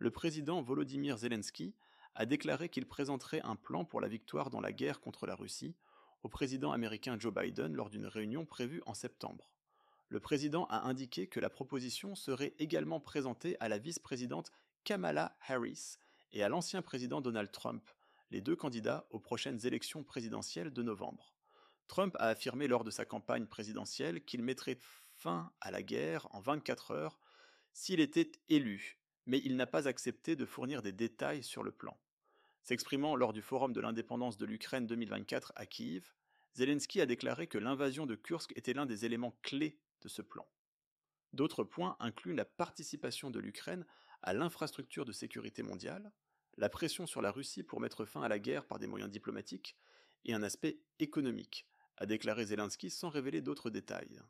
le président Volodymyr Zelensky a déclaré qu'il présenterait un plan pour la victoire dans la guerre contre la Russie au président américain Joe Biden lors d'une réunion prévue en septembre. Le président a indiqué que la proposition serait également présentée à la vice-présidente Kamala Harris et à l'ancien président Donald Trump, les deux candidats aux prochaines élections présidentielles de novembre. Trump a affirmé lors de sa campagne présidentielle qu'il mettrait fin à la guerre en 24 heures s'il était élu mais il n'a pas accepté de fournir des détails sur le plan. S'exprimant lors du forum de l'indépendance de l'Ukraine 2024 à Kiev, Zelensky a déclaré que l'invasion de Kursk était l'un des éléments clés de ce plan. D'autres points incluent la participation de l'Ukraine à l'infrastructure de sécurité mondiale, la pression sur la Russie pour mettre fin à la guerre par des moyens diplomatiques, et un aspect économique, a déclaré Zelensky sans révéler d'autres détails.